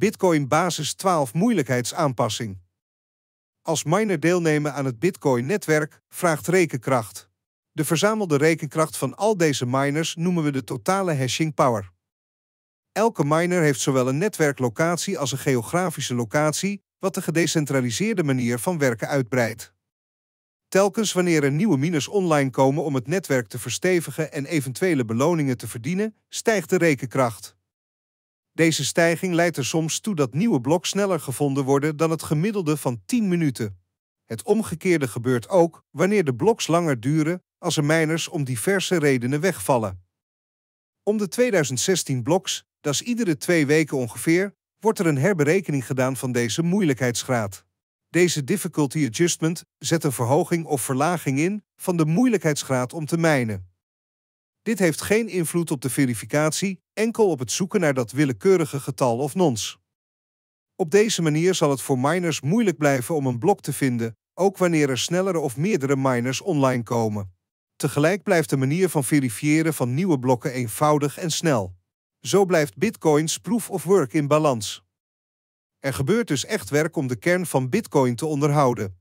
Bitcoin Basis 12 moeilijkheidsaanpassing. Als miner deelnemen aan het Bitcoin-netwerk vraagt rekenkracht. De verzamelde rekenkracht van al deze miners noemen we de totale hashing power. Elke miner heeft zowel een netwerklocatie als een geografische locatie, wat de gedecentraliseerde manier van werken uitbreidt. Telkens wanneer er nieuwe miners online komen om het netwerk te verstevigen en eventuele beloningen te verdienen, stijgt de rekenkracht. Deze stijging leidt er soms toe dat nieuwe bloks sneller gevonden worden dan het gemiddelde van 10 minuten. Het omgekeerde gebeurt ook wanneer de bloks langer duren als er mijners om diverse redenen wegvallen. Om de 2016 bloks, dat is iedere twee weken ongeveer, wordt er een herberekening gedaan van deze moeilijkheidsgraad. Deze difficulty adjustment zet een verhoging of verlaging in van de moeilijkheidsgraad om te mijnen. Dit heeft geen invloed op de verificatie enkel op het zoeken naar dat willekeurige getal of nons. Op deze manier zal het voor miners moeilijk blijven om een blok te vinden, ook wanneer er snellere of meerdere miners online komen. Tegelijk blijft de manier van verifiëren van nieuwe blokken eenvoudig en snel. Zo blijft Bitcoins proof of work in balans. Er gebeurt dus echt werk om de kern van Bitcoin te onderhouden.